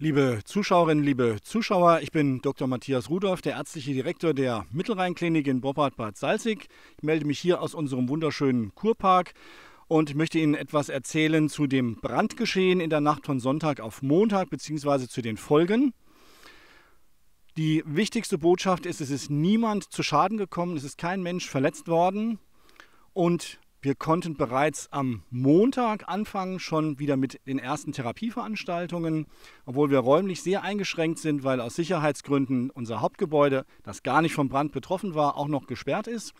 Liebe Zuschauerinnen, liebe Zuschauer, ich bin Dr. Matthias Rudolph, der ärztliche Direktor der Mittelrheinklinik in Boppard-Bad Salzig. Ich melde mich hier aus unserem wunderschönen Kurpark und möchte Ihnen etwas erzählen zu dem Brandgeschehen in der Nacht von Sonntag auf Montag bzw. zu den Folgen. Die wichtigste Botschaft ist, es ist niemand zu Schaden gekommen, es ist kein Mensch verletzt worden und wir konnten bereits am Montag anfangen, schon wieder mit den ersten Therapieveranstaltungen, obwohl wir räumlich sehr eingeschränkt sind, weil aus Sicherheitsgründen unser Hauptgebäude, das gar nicht vom Brand betroffen war, auch noch gesperrt ist.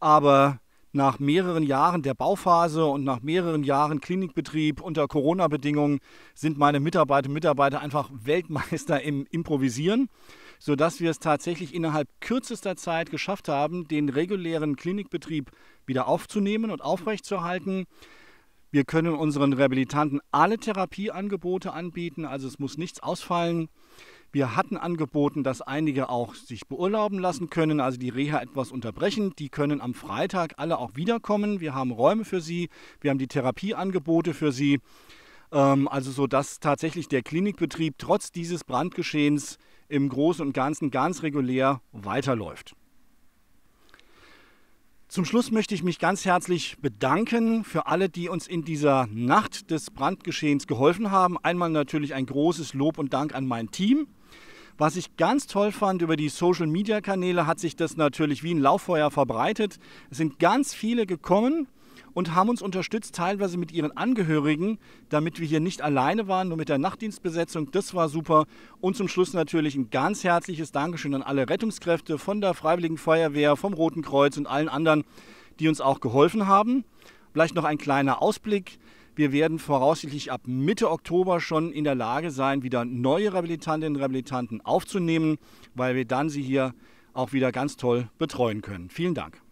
Aber nach mehreren Jahren der Bauphase und nach mehreren Jahren Klinikbetrieb unter Corona-Bedingungen sind meine Mitarbeiterinnen und Mitarbeiter einfach Weltmeister im Improvisieren sodass wir es tatsächlich innerhalb kürzester Zeit geschafft haben, den regulären Klinikbetrieb wieder aufzunehmen und aufrechtzuerhalten. Wir können unseren Rehabilitanten alle Therapieangebote anbieten, also es muss nichts ausfallen. Wir hatten angeboten, dass einige auch sich beurlauben lassen können, also die Reha etwas unterbrechen. Die können am Freitag alle auch wiederkommen. Wir haben Räume für sie, wir haben die Therapieangebote für sie. Ähm, also so dass tatsächlich der Klinikbetrieb trotz dieses Brandgeschehens im Großen und Ganzen ganz regulär weiterläuft. Zum Schluss möchte ich mich ganz herzlich bedanken für alle, die uns in dieser Nacht des Brandgeschehens geholfen haben. Einmal natürlich ein großes Lob und Dank an mein Team. Was ich ganz toll fand, über die Social-Media-Kanäle hat sich das natürlich wie ein Lauffeuer verbreitet. Es sind ganz viele gekommen und haben uns unterstützt, teilweise mit ihren Angehörigen, damit wir hier nicht alleine waren, nur mit der Nachtdienstbesetzung. Das war super. Und zum Schluss natürlich ein ganz herzliches Dankeschön an alle Rettungskräfte von der Freiwilligen Feuerwehr, vom Roten Kreuz und allen anderen, die uns auch geholfen haben. Vielleicht noch ein kleiner Ausblick. Wir werden voraussichtlich ab Mitte Oktober schon in der Lage sein, wieder neue Rehabilitantinnen und Rehabilitanten aufzunehmen, weil wir dann sie hier auch wieder ganz toll betreuen können. Vielen Dank.